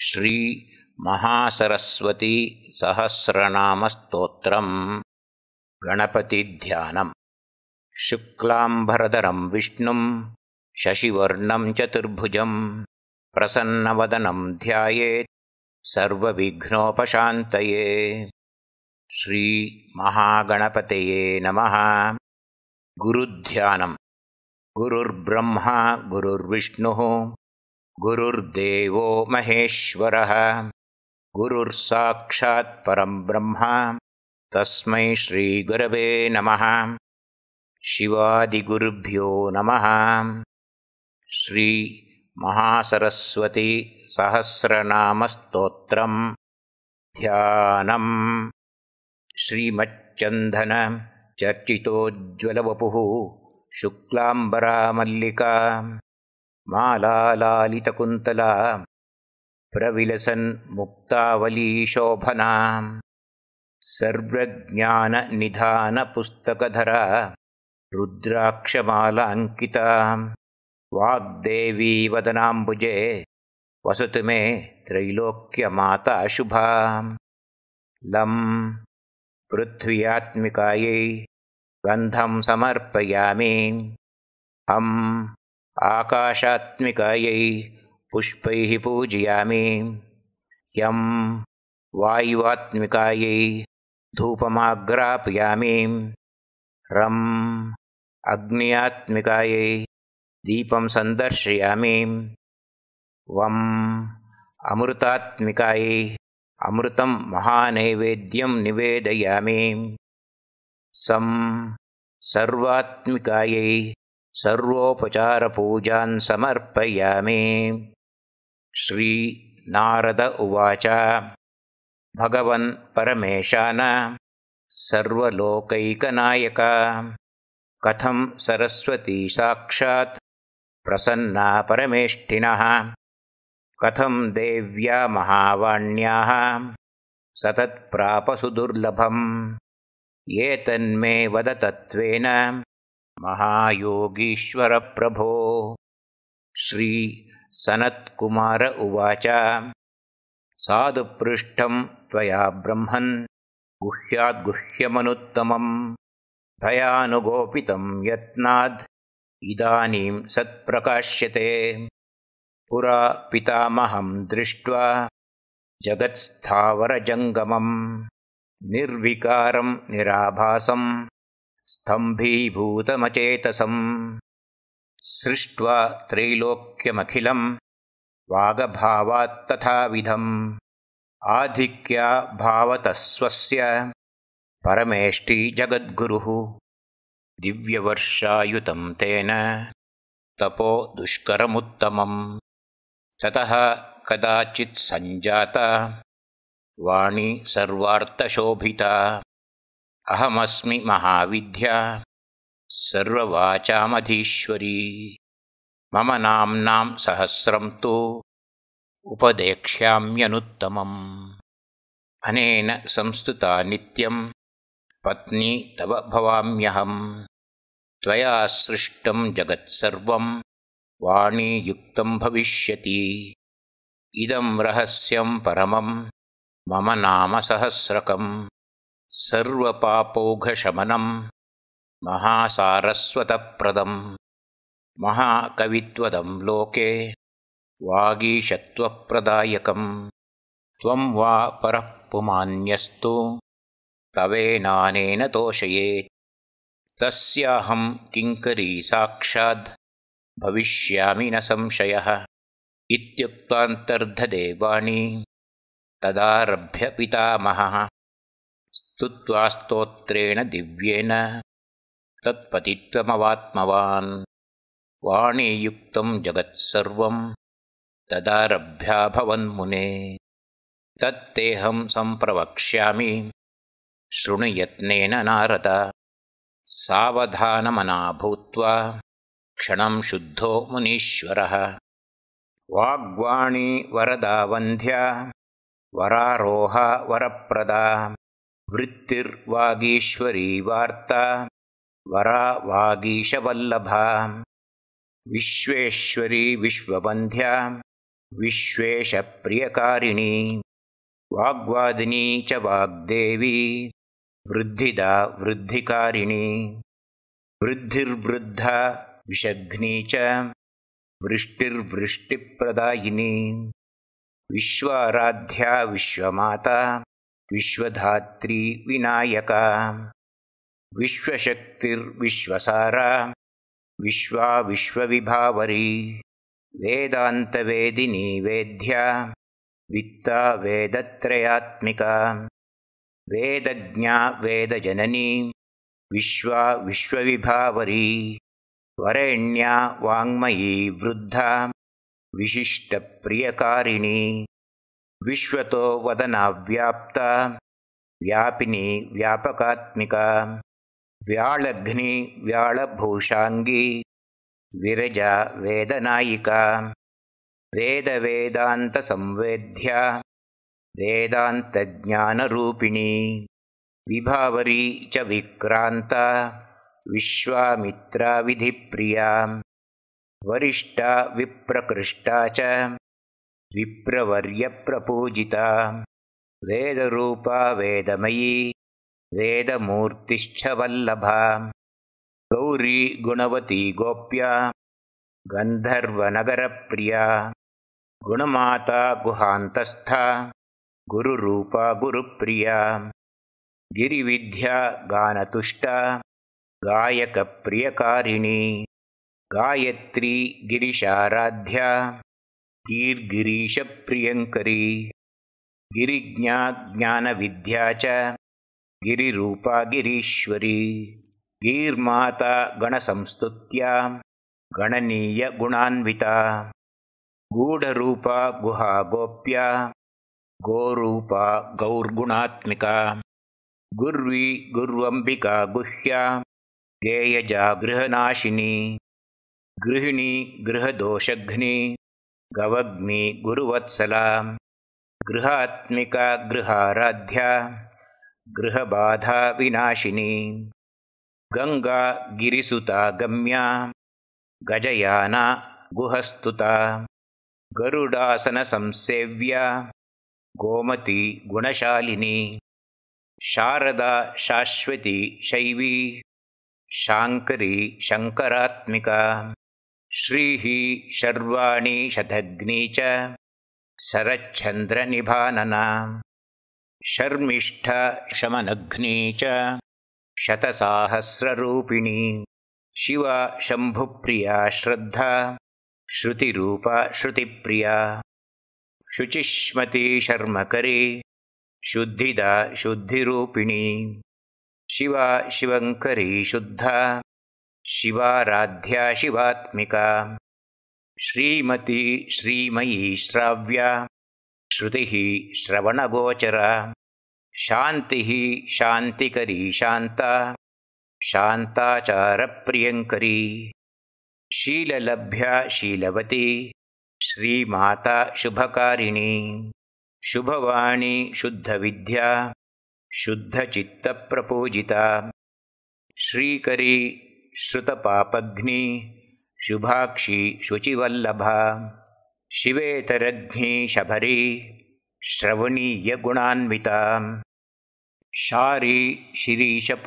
श्री श्रीमहासरस्वतीसहस्रनामस्तोत्रम् गणपतिध्यानम् शुक्लाम्भरधरम् विष्णुम् शशिवर्णं चतुर्भुजं प्रसन्नवदनं ध्यायेत् सर्वविघ्नोपशान्तये श्रीमहागणपतये नमः गुरुध्यानम् गुरुर्ब्रह्मा गुरुर्विष्णुः गुरुर्देवो महेश्वरः परं ब्रह्म तस्मै श्रीगुरवे नमः शिवादिगुरुभ्यो नमः श्रीमहासरस्वतीसहस्रनामस्तोत्रम् ध्यानम् श्रीमच्चन्दन चर्चितोज्ज्वलवपुः शुक्लाम्बरामल्लिका प्रविलसन् मुक्तावलीशोभना सर्वज्ञाननिधानपुस्तकधरा रुद्राक्षमालाङ्किता वाग्देवी वदनाम्बुजे वसतु मे शुभा लं पृथ्व्यात्मिकायै गन्धं समर्पयामि अम् आकाशात्मिकायै पुष्पैः पूजयामि यं वायुवात्मिकायै धूपमाग्रापयामि रं अग्न्यात्मिकायै दीपं सन्दर्शयामि वं अमृतात्मिकायै अमृतं महानैवेद्यं निवेदयामि सं सर्वात्मिकायै समर्पयामि श्रीनारद उवाच भगवन् परमेशान सर्वलोकैकनायक कथं सरस्वती साक्षात् प्रसन्ना परमेष्ठिनः कथं देव्या महावाण्याः सतत्प्रापसुदुर्लभम् एतन्मे वदतत्त्वेन महायोगीश्वरप्रभो सनत्कुमार उवाच सादुपृष्ठं त्वया ब्रह्मन् गुह्याद्गुह्यमनुत्तमम् भयानुगोपितं यत्नाद् इदानीं सत्प्रकाश्यते पुरा पितामहं दृष्ट्वा जगत्स्थावरजङ्गमम् निर्विकारम् निराभासम् स्तम्भीभूतमचेतसम् सृष्ट्वा त्रैलोक्यमखिलम् वागभावात्तथाविधम् आधिक्या भावतः स्वस्य परमेष्टि जगद्गुरुः दिव्यवर्षायुतम् तेन तपो दुष्करमुत्तमम् ततः सञ्जाता वाणी सर्वार्थशोभिता अहमस्मि महाविद्या सर्ववाचामधीश्वरी मम नाम्नां सहस्रं तु उपदेक्ष्याम्यनुत्तमम् अनेन संस्तुता नित्यं पत्नी तव भवाम्यहम् त्वया सृष्टं जगत्सर्वं वाणीयुक्तं भविष्यति इदं रहस्यं परमम् मम नाम सहस्रकम् सर्वपापौघशमनम् महासारस्वतप्रदम् महाकवित्वदं लोके वागीशत्वप्रदायकं त्वं वा परः पुमान्यस्तु तवेनानेन तोषयेत् तस्याहं किङ्करी साक्षाद् भविष्यामि न संशयः इत्युक्त्वान्तर्धदेवाणी तदारभ्य पितामहः स्तुत्वास्तोत्रेण दिव्येन तत्पतित्वमवात्मवान् वाणीयुक्तं जगत्सर्वं तदारभ्याभवन्मुने तत्तेऽहं सम्प्रवक्ष्यामि शृणुयत्नेन नारद सावधानमना भूत्वा क्षणं शुद्धो मुनीश्वरः वाग्वाणी वरदा वन्ध्या वरारोहा वरप्रदा वार्ता वरा वागीशवल्लभा विश्वेश्वरी विश्वबन्ध्या विश्वेशप्रियकारिणी वाग्वादिनी च वाग्देवी वृद्धिदा वृद्धिकारिणी वृद्धिर्वृद्धा विषघ्नी च वृष्टिर्वृष्टिप्रदायिनी विश्वाराध्या विश्वमाता विश्वधात्री विनायका विश्वशक्तिर्विश्वसारा विश्वा विश्वविभावरी वेद्या वित्ता वेदत्रयात्मिका वेदज्ञा वेदजननी विश्वा विश्वविभावरी वरेण्या वाङ्मयी वृद्धा विशिष्टप्रियकारिणी विश्वतो वदनाव्याप्ता व्यापिनी व्यापकात्मिका व्याळघ्नि व्याळभूषाङ्गी विरजा वेदनायिका वेदवेदान्तसंवेद्या वेदान्तज्ञानरूपिणी विभावरी च विक्रान्ता विश्वामित्राविधिप्रिया वरिष्ठा विप्रकृष्टा च विप्रवर्यप्रपूजिता वेदरूपा वेदमयी वेदमूर्तिश्च वल्लभा गौरी गुणवती गोप्या गन्धर्वनगरप्रिया गुणमाता गुहान्तस्था गुरुरूपा गुरुप्रिया गिरिविद्या गानतुष्टा गायकप्रियकारिणी गायत्री गिरिशाराध्या गीर्गिरीशप्रियङ्करी गिरिज्ञाज्ञानविद्या च गिरिरूपा गिरीश्वरी गीर्माता गणसंस्तुत्या गणनीयगुणान्विता गूढरूपा गुहागोप्या गोरूपा गौर्गुणात्मिका गुर्वी गुह्या गेयजा गृहनाशिनी गृहिणी गृहदोषघ्नी गवग्मी गुरुवत्सला गृहात्मिका गृहाराध्या विनाशिनी, गङ्गा गिरिसुता गम्या गजयाना गुहस्तुता, गरुडासनसंसेव्या गोमती गुणशालिनी शारदा शाश्वती शैवी शाङ्करी शङ्करात्मिका श्रीः शर्वाणीशतग्नी च शरच्छन्द्रनिभानना शर्मिष्ठ च शतसाहस्ररूपिणी शिवा शम्भुप्रिया श्रद्धा श्रुतिरूपा श्रुतिप्रिया शुचिष्मती शर्मकरी शुद्धिदा शुद्धिरूपिणी शिवा शिवङ्करी शुद्धा शिवाराध्या शिवात्मिका श्रीमती श्रीमयी श्राव्या श्रुतिः श्रवणगोचरा शान्तिः शान्तिकरी शान्ता शान्ताचारप्रियङ्करी शीललभ्या शीलवती श्रीमाता शुभकारिणी शुभवाणी शुद्धविद्या शुद्धचित्तप्रपूजिता श्रीकरी श्रुतपापघ्नी शुभाक्षी शुचिवल्लभा शिवेतरघ्नी शभरी श्रवणीयगुणान्विता शिरीशपुष्पाभा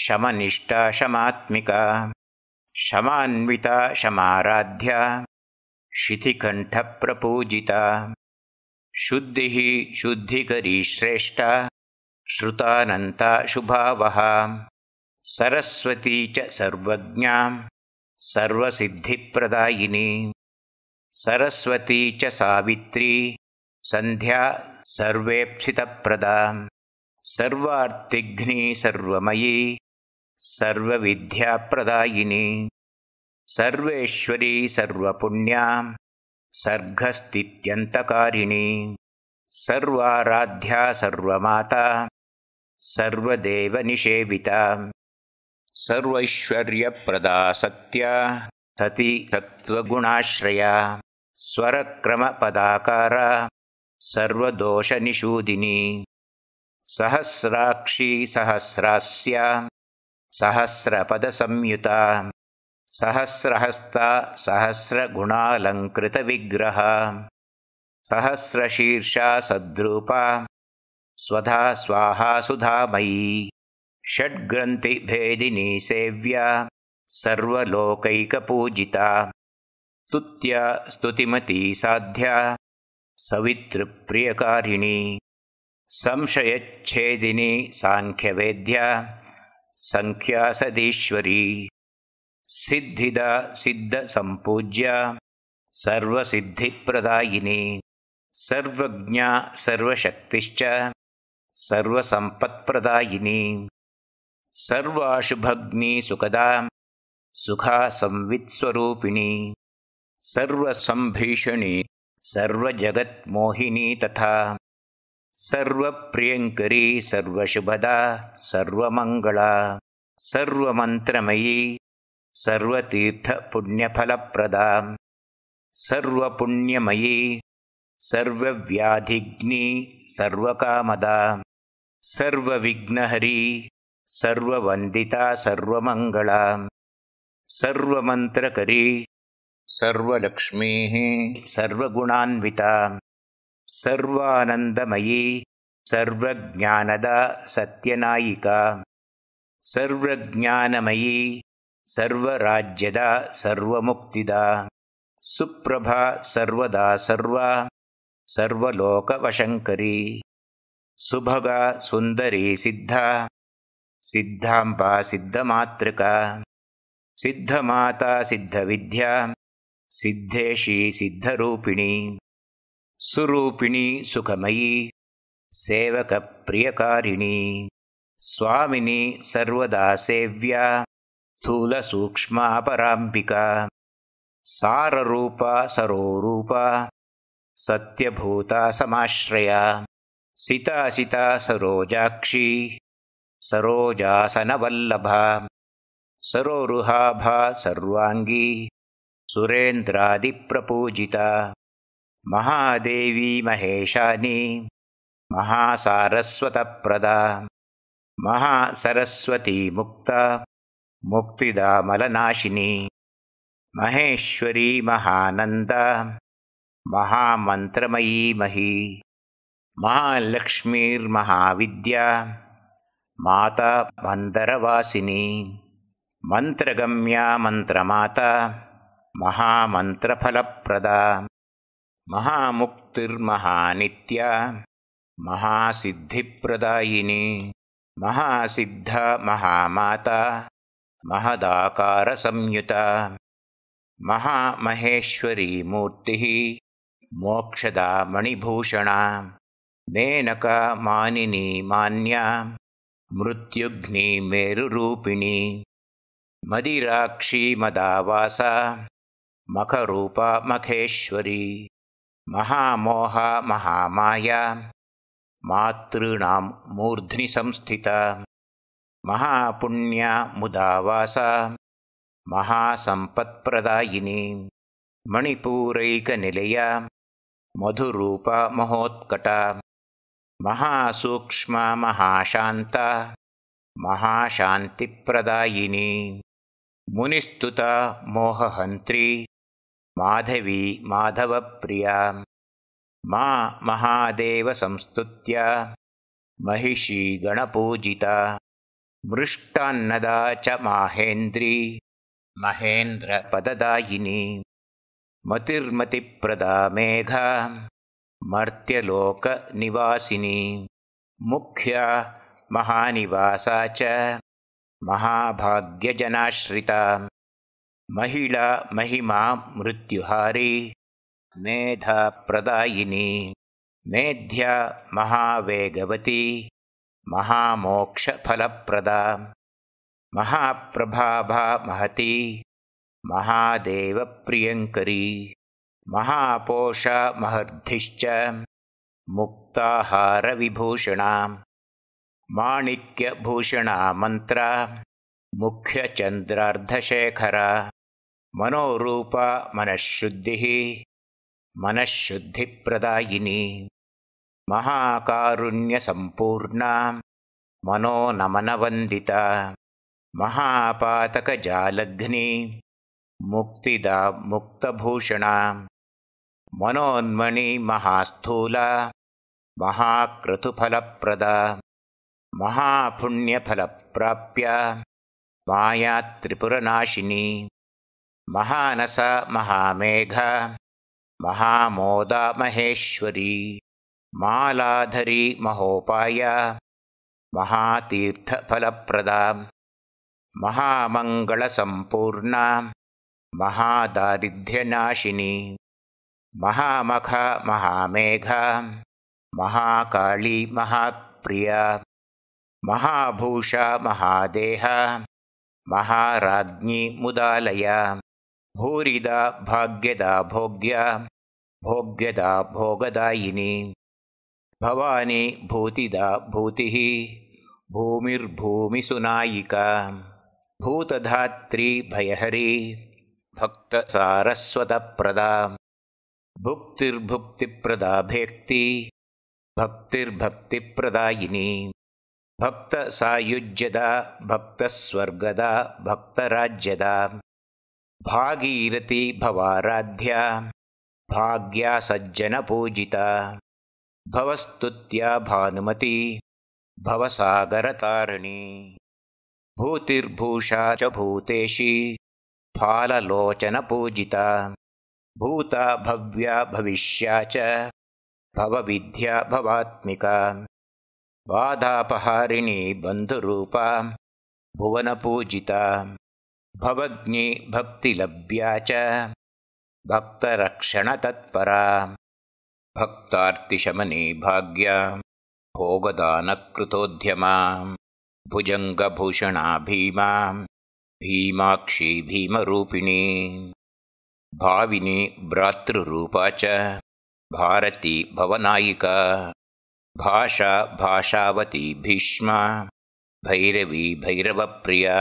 शमनिष्ठा शमात्मिका शमान्विता शमाराध्या शिथिकण्ठप्रपूजिता शुद्धिः श्रेष्ठा श्रुतानन्ता शुभावहा सरस्वती च सर्वज्ञां सर्वसिद्धिप्रदायिनी सरस्वती च सावित्री सन्ध्या सर्वेप्सितप्रदां सर्वार्तिघ्नी सर्वमयी सर्वविद्याप्रदायिनी सर्वेश्वरी सर्वपुण्यां सर्गस्थित्यन्तकारिणी सर्वाराध्या सर्वमाता सर्वदेवनिषेविता सर्वैश्वर्यप्रदासत्या तति तत्त्वगुणाश्रया स्वरक्रमपदाकारा सर्वदोषनिषूदिनी सहस्रास्या सहस्रपदसंयुता सहस्रहस्ता सहस्रगुणालङ्कृतविग्रहा सहस्रशीर्षा सद्रूपा स्वधा स्वाहासुधा मयि षड्ग्रन्थिभेदिनी सेव्या सर्वलोकैकपूजिता स्तुत्या स्तुतिमती साध्या सवितृप्रियकारिणी संशयच्छेदिनी साङ्ख्यवेद्या सङ्ख्यासदीश्वरी सिद्धिदा सिद्धसम्पूज्या सर्वसिद्धिप्रदायिनी सर्वज्ञा सर्वशक्तिश्च सर्वसम्पत्प्रदायिनी सर्वाशुभग्नी सुखा संवित्स्वरूपिणी सर्वसम्भीषणी सर्वजगत्मोहिनी तथा सर्वप्रियङ्करी सर्वशुभदा सर्वमङ्गला सर्वमन्त्रमयी सर्वतीर्थपुण्यफलप्रदा सर्वपुण्यमयी सर्वव्याधिग्नी सर्वकामदा सर्वविघ्नहरी सर्ववन्दिता सर्वमङ्गला सर्वमन्त्रकरी सर्वलक्ष्मीः सर्वगुणान्विता सर्वानन्दमयी सर्वज्ञानदा सत्यनायिका सर्वज्ञानमयी सर्वराज्यदा सर्वमुक्तिदा सुप्रभा सर्वदा सर्वलोकवशङ्करी सुभगा सुन्दरी सिद्धा सिद्धाम्बा सिद्धमातृका सिद्धमाता सिद्धविद्या सिद्धेशी सिद्धरूपिणी सुरूपिणी सुखमयी सेवक प्रियकारिणी स्वामिनी सर्वदा सेव्या स्थूलसूक्ष्मापराम्बिका साररूपा सरोरूपा सत्यभूता समाश्रया सितासिता सरोजाक्षी सरोजासनवल्लभा सरोरुहाभा सर्वाङ्गी सुरेन्द्रादिप्रपूजिता महादेवी महेशानी महासारस्वतप्रदा महासरस्वतीमुक्ता मुक्तिदामलनाशिनी महामन्त्रमयी मही महालक्ष्मीर्महाविद्या माता मन्दरवासिनी मन्त्रगम्या मन्त्रमाता महामन्त्रफलप्रदा महामुक्तिर्महानित्या महासिद्धिप्रदायिनी महासिद्धमहामाता महदाकारसंयुता महामहेश्वरी मूर्तिः मोक्षदा मणिभूषणा मेनका मानिनी मान्या मृत्युघ्नी मेरुरूपिणी मदिराक्षी मदावासा मखरूपा मखेश्वरी महामाया मातॄणां मूर्ध्नि संस्थिता महापुण्या मुदावासा महासम्पत्प्रदायिनी मणिपूरैकनिलया मधुरूपा महोत्कटा महासूक्ष्मा महाशान्ता महाशान्तिप्रदायिनी मुनिस्तुता मोहहन्त्री माधवी माधवप्रिया मा महादेवसंस्तुत्या गणपूजिता मृष्टान्नदा च माहेन्द्री महेन्द्रपददायिनी मतिर्मतिप्रदा मेघा मर्त्यलोकनिवासिनी मुख्या महानिवासा च महाभाग्यजनाश्रिता महिला महिमा मृत्युहारी मेधाप्रदायिनी मेध्या महावेगवती महामोक्षफलप्रदा महाप्रभाभा महती महादेवप्रियङ्करी महर्धिश्च मुक्ताहारविभूषणा मन्त्रा मुख्यचन्द्रार्धशेखरा मनोरूपा मनःशुद्धिः मनःशुद्धिप्रदायिनी महाकारुण्यसम्पूर्णा मनोनमनवन्दिता महापातकजालघ्नी मुक्तभूषणा मनोन्मणि महास्थूला महाक्रतुफलप्रदा महापुण्यफलप्राप्य मायात्रिपुरनाशिनी महानस महामेघा महामोदामहेश्वरी मालाधरी महोपाय महातीर्थफलप्रदा महामङ्गलसम्पूर्णा महादारिद्र्यनाशिनी महामख महामेघ महाकाली महाप्रिया महाभूषा महादेहा महाराज्ञी मुदालया भूरिदा भाग्यदा भोग्या भोग्यदा भोगदायिनी भवानी भूतिदा भूतिः भूमिर्भूमिसुनायिका भूतधात्री भयहरी भक्तसारस्वतप्रदा भुक्तिर्भुक्तिप्रदा भेक्ति भक्तिर्भक्तिप्रदायिनी भक्तसायुज्यदा भक्तस्वर्गदा भक्तराज्यदा भवाराध्या, भाग्या सज्जनपूजिता भवस्तुत्या भानुमती भवसागरतारिणी भूतिर्भूषा च भूतेशी फाललोचनपूजिता भूता भव्या भविष्या च भवविद्या भवात्मिका बाधापहारिणी बन्धुरूपा भुवनपूजिता भवज्ञी भक्तिलभ्या च भक्तरक्षणतत्परा भक्तार्तिशमनी भाग्या भोगदानकृतोद्यमा भुजङ्गभूषणा भीमा भीमाक्षी भीमरूपिणी भाविनी भ्रातृरूपा च भारती भवनायिका भाषा भाषावती भीष्मा भैरवी भैरवप्रिया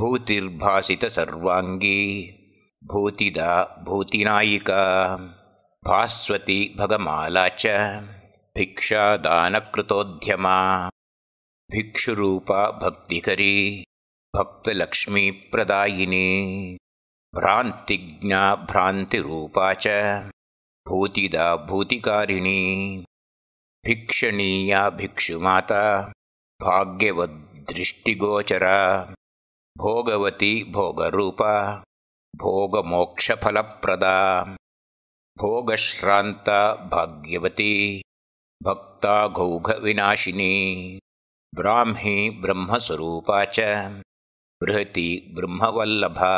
भूतिर्भासितसर्वाङ्गी भूतिदा भूतिनायिका भास्वती भगमाला च भिक्षादानकृतोद्यमा भिक्षुरूपा भक्तिकरी भक्तलक्ष्मीप्रदायिनी भ्रान्तिज्ञा भ्रान्तिरूपा च भूतिदा भूतिकारिणी भिक्षणीया भिक्षुमाता भाग्यवद्दृष्टिगोचरा भोगवती भोगरूपा भोगमोक्षफलप्रदा भोगश्रान्ता भाग्यवती घौघविनाशिनी ब्राह्मी ब्रह्मस्वरूपा च बृहती ब्रह्मवल्लभा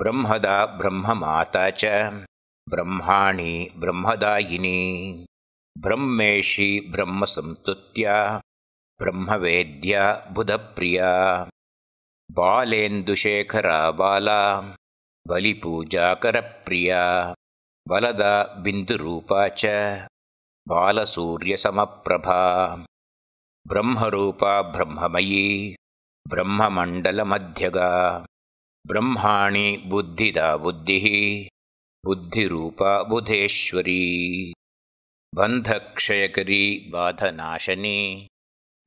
ब्रह्मदा ब्रह्ममाता च ब्रह्माणी ब्रह्मदायिनी ब्रह्मेषि ब्रह्मसंस्तुत्या ब्रह्मवेद्या बुधप्रिया बाला बलिपूजाकरप्रिया बलदा बिन्दुरूपा च बालसूर्यसमप्रभा ब्रह्मरूपा ब्रह्ममयी ब्रह्ममण्डलमध्यगा ब्रह्माणि बुद्धिदा बुद्धिः बुद्धिरूपा बुधेश्वरी बन्धक्षयकरी बाधनाशनी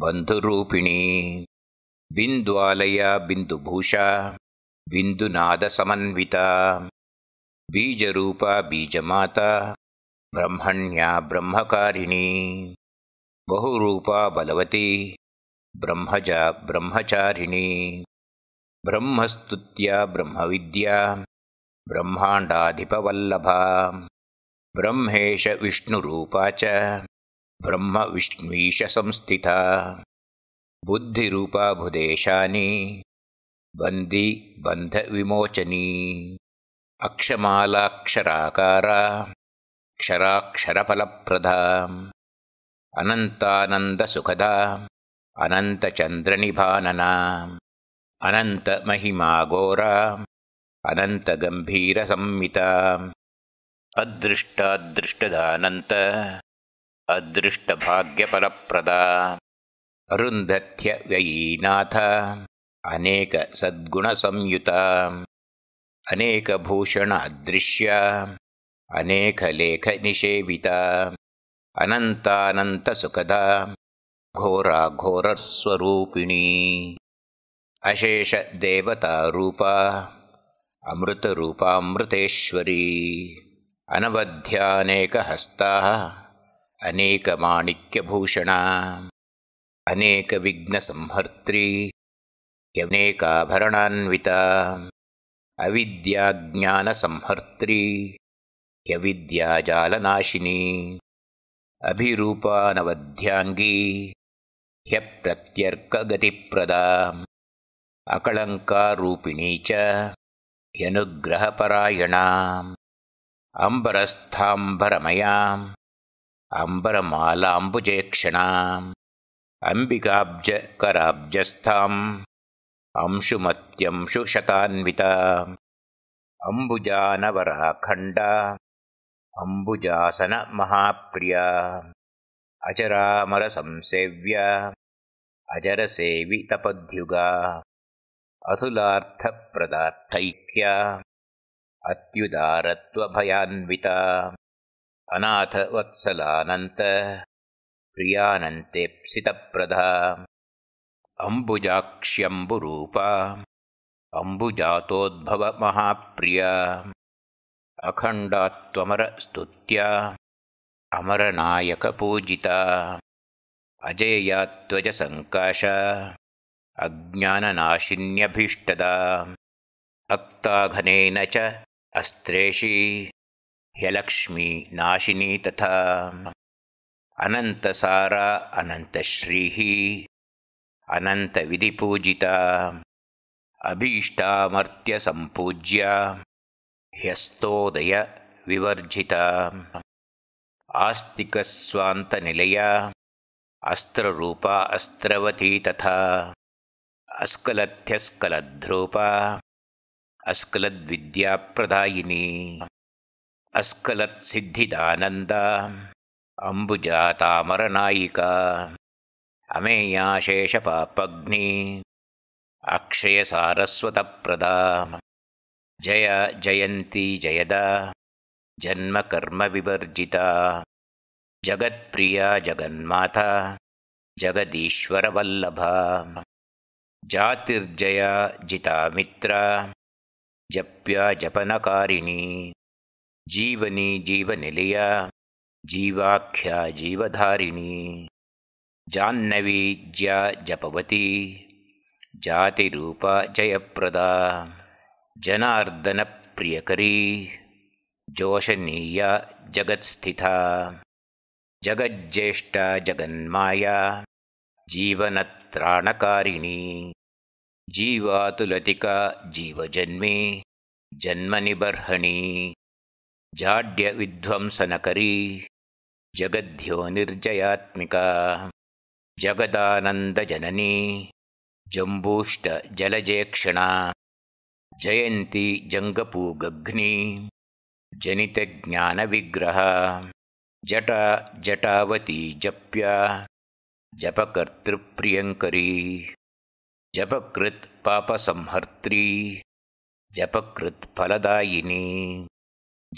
बन्धुरूपिणी बिन्द्वालया बिन्दुभूषा बिन्दुनादसमन्विता बीजरूपा बीजमाता ब्रह्मण्या ब्रह्मकारिणी बहुरूपा बलवती ब्रह्मजा ब्रह्मचारिणी ब्रह्मस्तुत्या ब्रह्मविद्या ब्रह्माण्डाधिपवल्लभा ब्रह्मेश विष्णुरूपा च ब्रह्मविष्णीशसंस्थिता बुद्धिरूपाभुदेशानि बन्धविमोचनी अक्षमालाक्षराकारा क्षराक्षरफलप्रधाम् अनन्तानन्दसुखदा अनन्तचन्द्रनिभावनाम् अनन्तमहिमा घोराम् अदृष्टादृष्टदानन्त अदृष्टभाग्यपरप्रदा अरुन्धत्य व्ययीनाथाम् अनेकसद्गुणसंयुताम् अनेकभूषणादृश्याम् अनन्तानन्तसुखदा घोराघोरस्वरूपिणी अशेष देवतारूपा अमृतरूपामृतेश्वरी अनवध्यानेकहस्ताः अनेकमाणिक्यभूषणा अनेकविघ्नसंहर्त्री क्यनेकाभरणान्विताम् अविद्याज्ञानसंहर्त्री ह्यविद्याजालनाशिनी अभिरूपानवध्याङ्गी ह्यप्रत्यर्कगतिप्रदाम् अकलङ्कारूपिणी च यनुग्रहपरायणाम् अम्बरस्थाम्बरमयाम् अम्बरमालाम्बुजेक्षणाम् अम्बिकाब्जकराब्जस्थाम् अंशुमत्यंशुशतान्विता अम्बुजानवराखण्डा अम्बुजासनमहाप्रिया अचरामरसंसेव्या अजरसेवितपद्युगा अतुलार्थप्रदार्थैक्या अत्युदारत्वभयान्विता अनाथवत्सलानन्त प्रियानन्तेप्सितप्रदा अम्बुजाक्ष्यम्बुरूपा अम्बुजातोद्भवमहाप्रिया अखण्डात्वमरस्तुत्या अमरनायकपूजिता अजेया अज्ञाननाशिन्यभीष्टदाम् अक्ताघनेन च अस्त्रेषी ह्यलक्ष्मीनाशिनी तथा अनन्तसारा अनन्तश्रीः अनन्तविधिपूजिताम् अभीष्टामर्त्यसम्पूज्या विवर्जिता आस्तिकस्वान्तनिलया अस्त्ररूपा अस्त्रवती तथा ಅಸ್ಕಲಥ್ಯಸ್ಕಲಧ್ರೂಪ ಅಸ್ಕಲದ್ವಿದ್ಯಾಪ್ರದಾಯಿನಿ ಅಸ್ಕಲತ್ಸಿದ್ಧಿದಾನಂದ ಅಂಬುಜಾತಾಮರನಾಯಿಕ ಅಮೇಯಾಶೇಷಪಾಪಗ್ನಿ ಅಕ್ಷಯ ಸಾರಸ್ವತಪ್ರದ ಜಯ ಜಯಂತಿ ಜಯದ ಜನ್ಮಕರ್ಮ ವಿವರ್ಜಿತ ಜಗತ್ಪ್ರಿಯ ಜಗನ್ಮಾಥ ಜಗದೀಶ್ವರವಲ್ಲಭ जातिर्जया जिता मित्र जप्या जपनकारिणी जीवनी निलिया जीवाख्या जीवधारिणी जाह्नवी ज्या जपवती रूपा जयप्रदा प्रियकरी जोशनीया जगत्स्थिता जगज्ज्येष्ठा जगन्माया जीवनत्राणकारिणी जीवातुलतिका जीवजन्मे जन्मनिबर्हणी जाड्यविध्वंसनकरी जगद्योनिर्जयात्मिका जगदानन्दजननी जम्बूष्टजलजेक्षणा जयन्ती जङ्गपूगग्नि जनितज्ञानविग्रह जटा जटावती जप्या जपकर्तृप्रियङ्करी जपकृत् पापसंहर्त्री जपकृत् फलदायिनी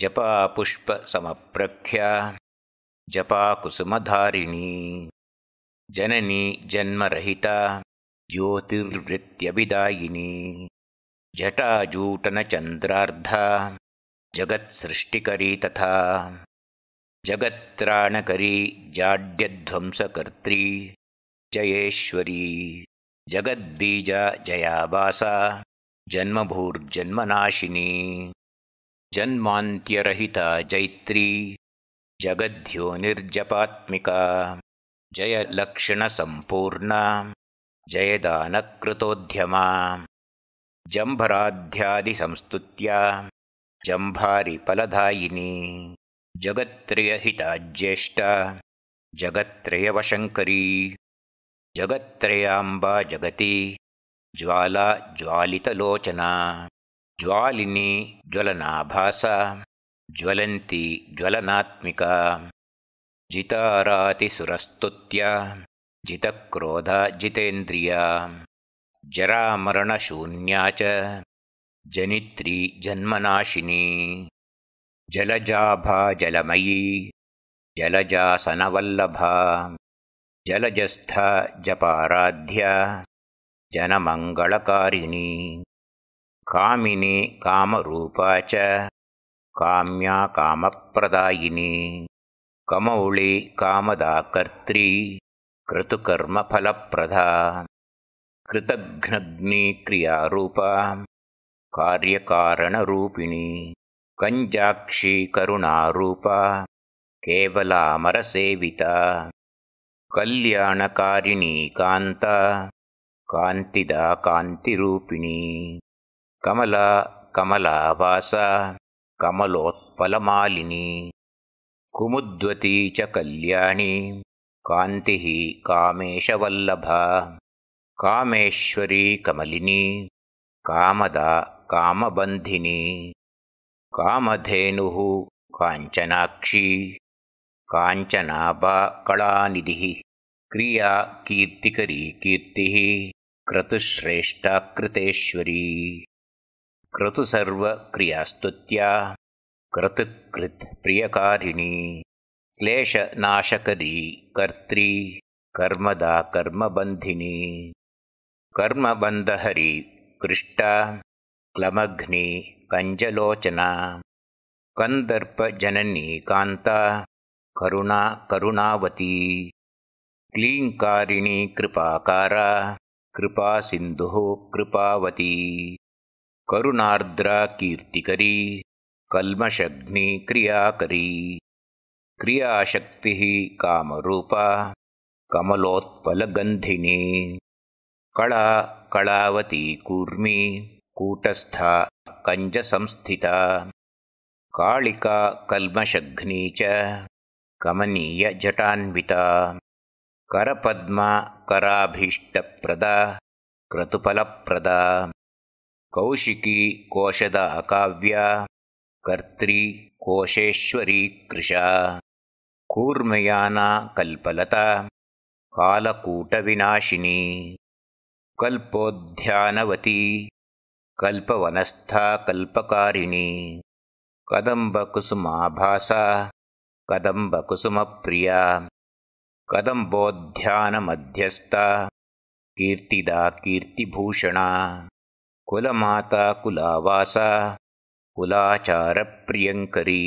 जपापुष्पसमप्रख्या जपाकुसुमधारिणी जननी जन्मरहिता ज्योतिर्वृत्यभिदायिनी जटाजूटनचन्द्रार्धा जगत्सृष्टिकरी तथा जगत्त्राणकरी जाड्यध्वंसकर्त्री जयेश्वरी जगद्बीज जयाभास जन्मभूर्जन्मनाशिनी जन्मान्त्यरहिता जैत्री जगद्योनिर्जपात्मिका जयलक्षणसम्पूर्णा जयदानकृतोद्यमा जम्भराध्यादिसंस्तुत्या जम्भारिफलदायिनी जगत्त्रयहिता ज्येष्ठा जगत्त्रयवशङ्करी जगत्त्रयाम्बा जगती ज्वाला ज्वालितलोचना ज्वालिनी ज्वलनाभासा ज्वलन्ती ज्वलनात्मिका जितारातिसुरस्तुत्या जितक्रोधा जितेन्द्रिया जरामरणशून्या च जनित्री जन्मनाशिनी जलजाभा जलमयी जलजासनवल्लभा जलजस्थ जपाराध्या जनमङ्गलकारिणी कामिनी कामरूपा च काम्या कामप्रदायिनी कमौळी कामदाकर्त्री कृतुकर्मफलप्रदा कृतघ्नग्निक्रियारूपा कार्यकारणरूपिणी कञ्जाक्षी करुणारूपा केवलामरसेविता कल्याणकारिणी कान्ता कान्तिदा कान्तिरूपिणी कमला कमलावासा कमलोत्पलमालिनी कुमुद्वती च कल्याणी कान्तिः कामेशवल्लभा कामेश्वरी कमलिनी कामदा कामबन्धिनी कामधेनुः काञ्चनाक्षी काञ्चना कलानिधिः क्रिया कीर्तिकरी कीर्तिः क्रतुश्रेष्ठा कृतेश्वरी क्रतुसर्वक्रियास्तुत्या क्रतुकृत्प्रियकारिणी क्लेशनाशकरी कर्त्री कर्मदा कर्मबन्धिनी कर्मबन्धहरी कृष्टा क्लमघ्नि कञ्जलोचना कन्दर्पजननी कान्ता करुणा करुणावती क्लीङ्कारिणी कृपाकारा कृपासिन्धुः कृपावती करुणार्द्रा कीर्तिकरी कल्मषघ्नी क्रियाकरी क्रियाशक्तिः कामरूपा कमलोत्पलगन्धिनी कला कलावती कूर्मी कूटस्था कञ्जसंस्थिता कालिका कल्मषघ्नी च कमनीयजटान्विता करपद्मा कराभीष्टप्रदा क्रतुफलप्रदा कौशिकी कोशदा अकाव्या कर्त्री कोशेश्वरी कृशा कूर्मयाना कल्पलता कालकूटविनाशिनी कल्पोध्यानवती कल्पकारिणी कदम्बकुसुमाभासा कदम्बकुसुमप्रिया कदम्बोध्यानमध्यस्था कीर्तिदा कीर्तिभूषणा कुलमाता कुलावासा कुलाचारप्रियङ्करी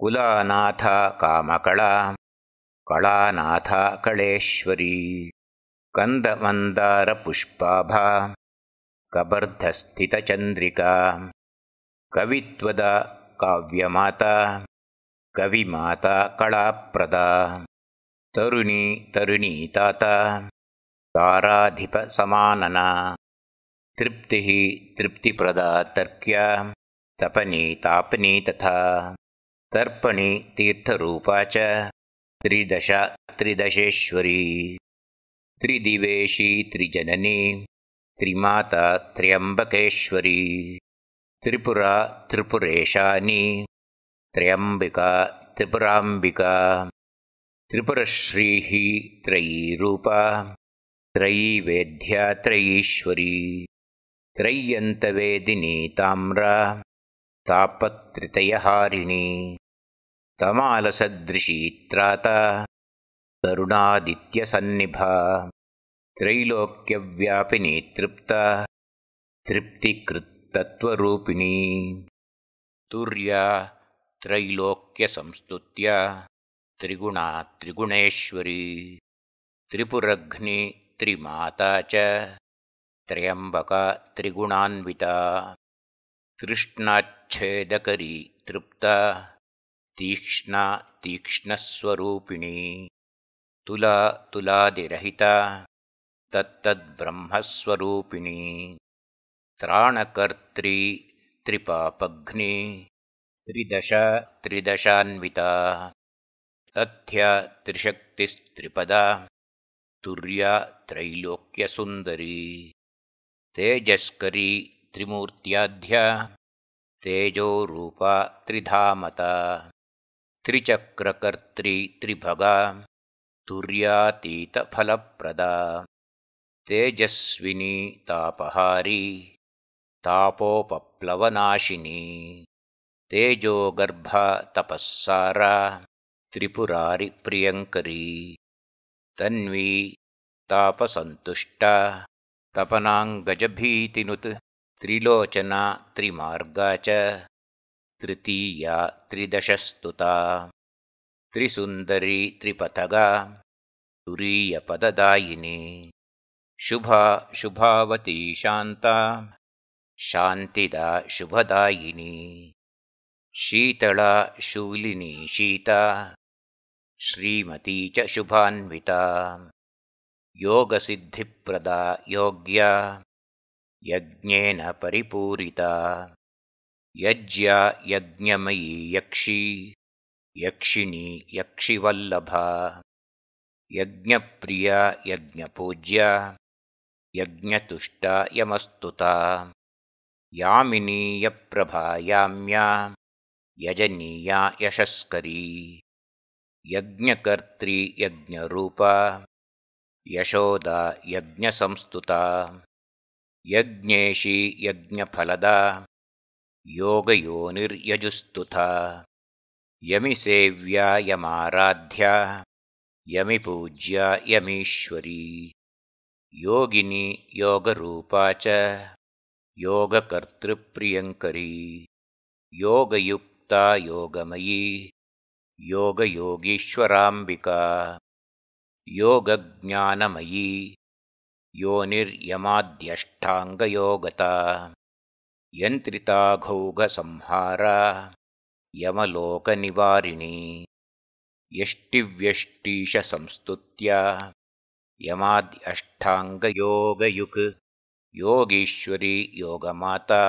कुलानाथा कामकला कळानाथाकलेश्वरी कन्दमन्दारपुष्पाभा कबर्धस्थितचन्द्रिका कवित्वदा काव्यमाता कविमाता कलाप्रदा तरुणी तरुणी ताता ताराधिपसमानना तृप्तिः तृप्तिप्रदा तर्क्या तपनीतापनी तथा तर्पणी तीर्थरूपा च त्रिदशा त्रिदशेश्वरी त्रिदिवेशी त्रिजननी त्रिमाता त्र्यम्बकेश्वरी त्रिपुरा त्रिपुरेशानी त्र्यम्बिका त्रिपुराम्बिका त्रिपुरश्रीः त्रयीरूपा वेद्या त्रयीश्वरी त्रय्यन्तवेदिनी ताम्रा तापत्रितयहारिणी तमालसदृशी त्राता त्रैलोक्यव्यापिनी तृप्ता तृप्तिकृत्तत्वरूपिणी तुर्या त्रैलोक्यसंस्तुत्या त्रिगुणा त्रिगुणेश्वरी त्रिपुरघ्नि त्रिमाता च त्र्यम्बका त्रिगुणान्विता तृष्णाच्छेदकरी तृप्ता तीक्ष्णा तीक्ष्णस्वरूपिणी तुला तुलादिरहिता तत्तद्ब्रह्मस्वरूपिणी त्राणकर्त्री त्रिपापघ्नी त्रिदश त्रिदशान्विता तथ्या त्रिशक्तिस्त्रिपदा तुर्या त्रैलोक्यसुन्दरी तेजस्करी त्रिमूर्त्याध्या तेजोरूपा त्रिधामता त्रिचक्रकर्त्री त्रिभगा तुर्यातीतफलप्रदा तेजस्विनी तापहारी तापोपप्लवनाशिनी तेजोगर्भा तपःसारा त्रिपुरारिप्रियङ्करी तन्वी तापसन्तुष्टा तपनां त्रिलोचना त्रिमार्गा च तृतीया त्रिदशस्तुता त्रिसुन्दरी त्रिपथगा तुरीयपददायिनी शुभा शुभावतीशान्ता शान्तिदा शुभदायिनी शीतला शूलिनीशीता श्रीमती च शुभान्विता योगसिद्धिप्रदा योग्या यज्ञेन परिपूरिता यज्ञा यज्ञमयी यक्षी यक्षिणी यक्षिवल्लभा यज्ञप्रिया यज्ञपूज्या यज्ञतुष्टा यमस्तुता यामिनी यप्रभा याम्या यशस्करी यज्ञकर्त्री यज्ञरूपा यशोदा यज्ञसंस्तुता यज्ञफलदा योगयोनिर्यजुस्तुता यमाराध्या यमिपूज्या यमीश्वरी योगिनी योगरूपा च योगकर्तृप्रियङ्करी योगयुक्ता योगमयी योगयोगीश्वराम्बिका योगज्ञानमयी योनिर्यमाद्यष्टाङ्गयोगता यन्त्रिताघौघसंहारा यमलोकनिवारिणी यष्टिव्यष्टिशसंस्तुत्या यमाद्यष्टाङ्गयोगयुक् योगीश्वरी योगमाता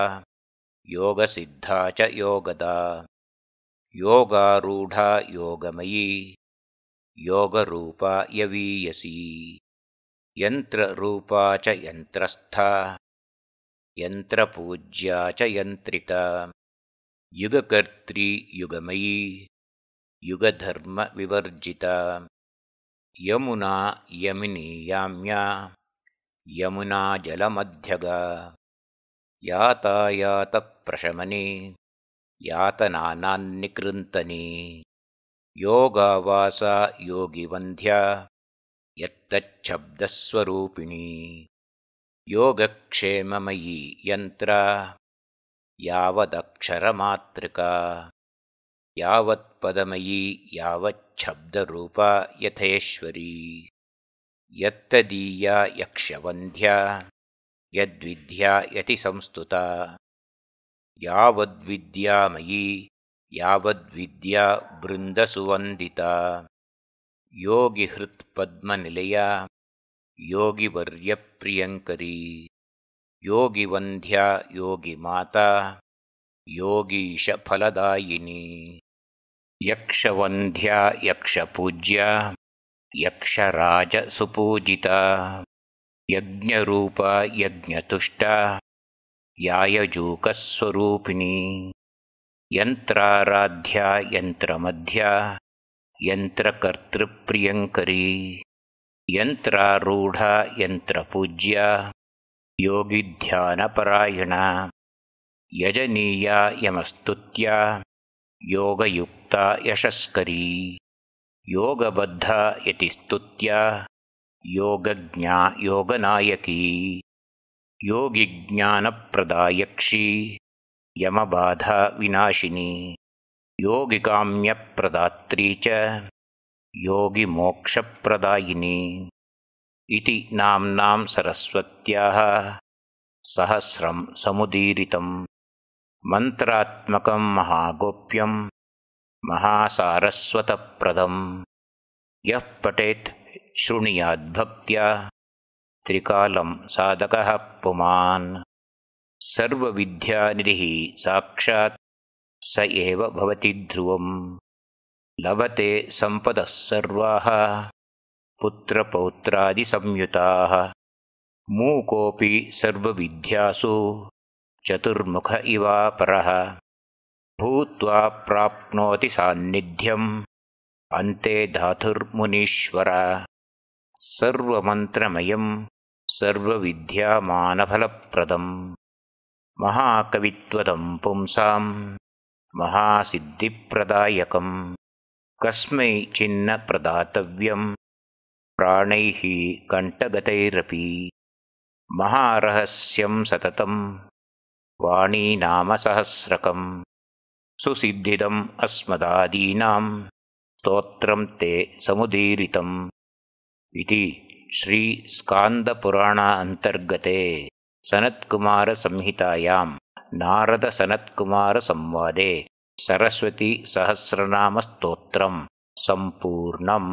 योगसिद्धा च योगदा योगारूढा योगमयी योगरूपा यवीयसी यन्त्ररूपा च यन्त्रस्था यन्त्रपूज्या च यन्त्रिता युगकर्त्री युगमयी युगधर्मविवर्जिता यमुना याम्या यमुना जलमध्यगा यातायातप्रशमने यातनानान्निकृन्तनी योगावासा योगिवन्ध्या यत्तच्छब्दस्वरूपिणी योगक्षेममयी यन्त्रा यावदक्षरमातृका यावत्पदमयी यावच्छब्दरूपा यथेश्वरी यत्तदीया यक्षवन्ध्या यद्विद्या यतिसंस्तुता यावद्विद्यामयी यावद्विद्या बृन्दसुवन्दिता योगिहृत्पद्मनिलया योगिवर्यप्रियङ्करी योगिवन्ध्या योगिमाता योगीशफलदायिनी यक्षवन्ध्या यक्षपूज्या यक्षराजसुपूजिता यज्ञरूपा यज्ञतुष्टा यायजूकस्वरूपिणी यन्त्राराध्या यन्त्रमध्या यन्त्रकर्तृप्रियङ्करी यन्त्रारूढा यन्त्रपूज्या योगिध्यानपरायणा यजनीया यमस्तुत्या योगयुक्ता यशस्करी योगबद्धा यतिस्तुत्या योगज्ञा योगनायकी योगिज्ञानप्रदायक्षी यमबाधाविनाशिनी योगिकाम्यप्रदात्री च योगिमोक्षप्रदायिनी इति नाम्नां सरस्वत्याः सहस्रं समुदीरितम् मन्त्रात्मकं महागोप्यम् महासारस्वतप्रदम् यः पठेत् शृणुयाद्भक्त्या त्रिकालम् साधकः पुमान् सर्वविद्यानिधिः साक्षात् स एव भवति ध्रुवम् लभते सम्पदः सर्वाः पुत्रपौत्रादिसंयुताः मूकोऽपि सर्वविद्यासु चतुर्मुख इवापरः भूत्वा प्राप्नोति सान्निध्यम् अन्ते धातुर्मुनीश्वर सर्वमन्त्रमयं सर्वविद्यामानफलप्रदम् महाकवित्वदम् पुंसाम् महासिद्धिप्रदायकम् कस्मै चिह्न्नप्रदातव्यम् प्राणैः कण्टगतैरपि महारहस्यं सततं वाणीनामसहस्रकम् सुसिद्धिदम् अस्मदादीनां स्तोत्रं ते समुदीरितम् इति श्रीस्कान्दपुराणान्तर्गते सनत्कुमारसंहितायाम् नारदसनत्कुमारसंवादे सरस्वतीसहस्रनामस्तोत्रम् सम्पूर्णम्